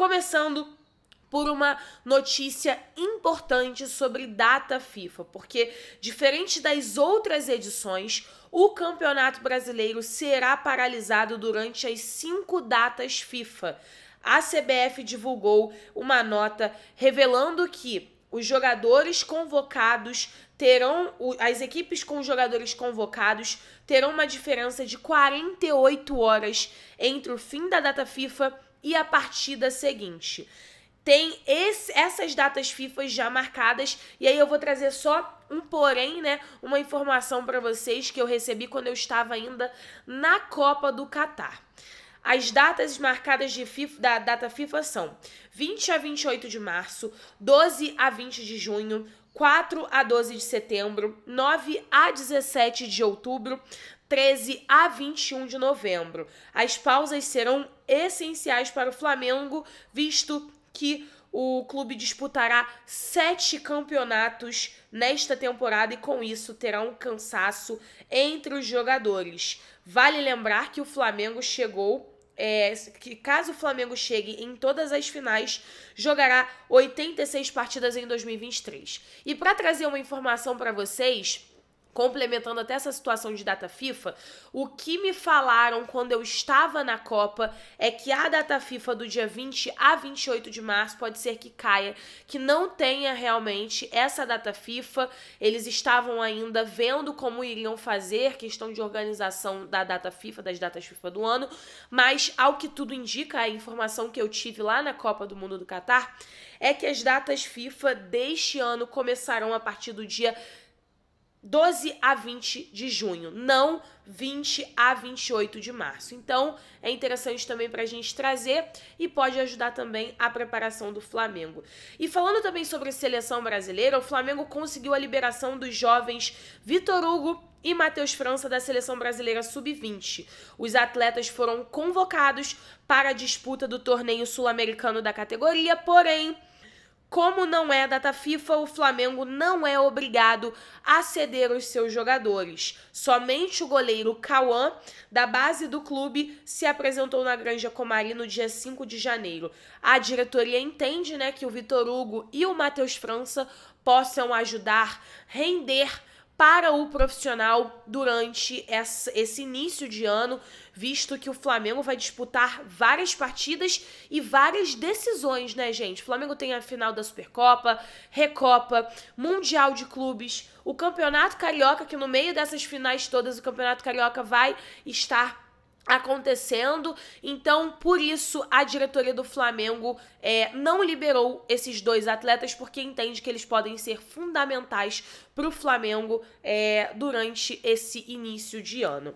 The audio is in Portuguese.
Começando por uma notícia importante sobre data FIFA, porque diferente das outras edições, o Campeonato Brasileiro será paralisado durante as cinco datas FIFA. A CBF divulgou uma nota revelando que os jogadores convocados terão as equipes com jogadores convocados terão uma diferença de 48 horas entre o fim da data FIFA e a partida seguinte. Tem esse, essas datas FIFA já marcadas, e aí eu vou trazer só um porém, né? Uma informação para vocês que eu recebi quando eu estava ainda na Copa do Catar. As datas marcadas de FIFA, da data FIFA são 20 a 28 de março, 12 a 20 de junho, 4 a 12 de setembro, 9 a 17 de outubro, 13 a 21 de novembro. As pausas serão essenciais para o Flamengo, visto que o clube disputará sete campeonatos nesta temporada e com isso terá um cansaço entre os jogadores. Vale lembrar que o Flamengo chegou é, que caso o Flamengo chegue em todas as finais, jogará 86 partidas em 2023. E para trazer uma informação para vocês, complementando até essa situação de data FIFA, o que me falaram quando eu estava na Copa é que a data FIFA do dia 20 a 28 de março pode ser que caia, que não tenha realmente essa data FIFA. Eles estavam ainda vendo como iriam fazer, questão de organização da data FIFA, das datas FIFA do ano, mas ao que tudo indica, a informação que eu tive lá na Copa do Mundo do Catar é que as datas FIFA deste ano começarão a partir do dia 12 a 20 de junho, não 20 a 28 de março. Então, é interessante também para a gente trazer e pode ajudar também a preparação do Flamengo. E falando também sobre a seleção brasileira, o Flamengo conseguiu a liberação dos jovens Vitor Hugo e Matheus França da seleção brasileira sub-20. Os atletas foram convocados para a disputa do torneio sul-americano da categoria, porém como não é data FIFA, o Flamengo não é obrigado a ceder os seus jogadores. Somente o goleiro Cauã, da base do clube, se apresentou na Granja Comari no dia 5 de janeiro. A diretoria entende né, que o Vitor Hugo e o Matheus França possam ajudar render para o profissional durante esse início de ano, visto que o Flamengo vai disputar várias partidas e várias decisões, né, gente? O Flamengo tem a final da Supercopa, Recopa, Mundial de Clubes, o Campeonato Carioca, que no meio dessas finais todas, o Campeonato Carioca vai estar acontecendo. Então, por isso, a diretoria do Flamengo é, não liberou esses dois atletas, porque entende que eles podem ser fundamentais para o Flamengo é, durante esse início de ano.